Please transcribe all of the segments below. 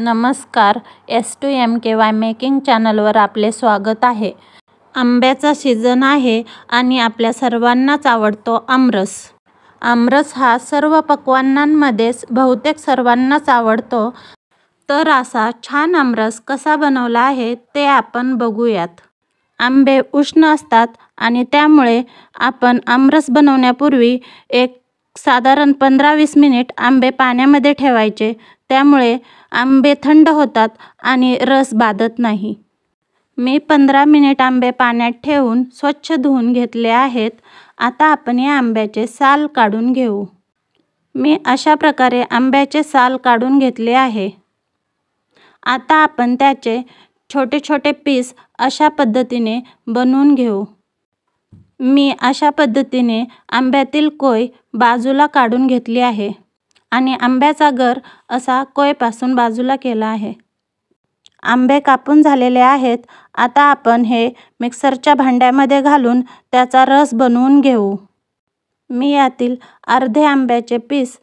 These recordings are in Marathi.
नमस्कार S two M K Y making चॅनलवर आपले स्वागत आहे आंब्याचा सीझन आहे आणि आपल्या सर्वांनाच आवडतो आमरस आमरस हा सर्व पक्वान्नांमध्येच बहुतेक सर्वांनाच आवडतो तर असा छान आमरस कसा बनवला आहे ते आपण बघूयात आंबे उष्ण असतात आणि त्यामुळे आपण आमरस बनवण्यापूर्वी एक साधारण पंधरा वीस मिनिट आंबे पाण्यामध्ये ठेवायचे त्यामुळे आंबे थंड होतात आणि रस बाधत नाही मी पंधरा मिनिट आंबे पाण्यात ठेवून स्वच्छ धुवून घेतले आहेत आता आपण या आंब्याचे साल काढून घेऊ मी अशा प्रकारे आंब्याचे साल काढून घेतले आहे आता आपण त्याचे छोटे छोटे पीस अशा पद्धतीने बनवून घेऊ मी अशा पद्धतीने आंब्यातील कोय बाजूला काढून घेतली आहे आणि आंब्याचा गर असा कोयपासून बाजूला केला आहे आंबे कापून झालेले आहेत आता आपण हे मिक्सरच्या भांड्यामध्ये घालून त्याचा रस बनवून घेऊ मी यातील अर्धे आंब्याचे पीस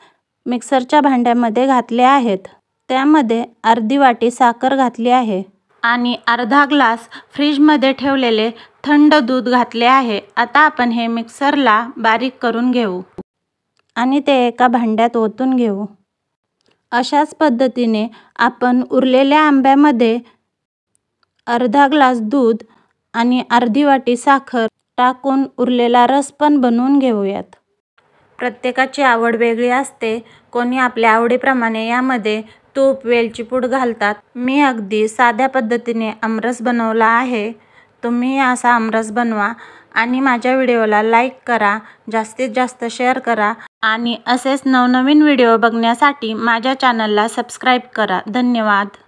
मिक्सरच्या भांड्यामध्ये घातले आहेत त्यामध्ये अर्धी वाटी साखर घातली आहे आणि अर्धा ग्लास फ्रीजमध्ये ठेवलेले थंड दूध घातले आहे आता आपण हे मिक्सरला बारीक करून घेऊ आणि ते एका भांड्यात ओतून घेऊ अशाच पद्धतीने आपण उरलेल्या आंब्यामध्ये अर्धा ग्लास दूध आणि अर्धी वाटी साखर टाकून उरलेला रस पण बनवून घेऊयात प्रत्येकाची आवड वेगळी असते कोणी आपल्या आवडीप्रमाणे यामध्ये तूप वेलची पूड घालतात मी अगदी साध्या पद्धतीने आमरस बनवला आहे तुम्ही असा आमरस बनवा आणि माझ्या व्हिडिओला लाईक करा जास्तीत जास्त शेअर करा आणि असेच नवनवीन व्हिडिओ बघण्यासाठी माझ्या चॅनलला सबस्क्राईब करा धन्यवाद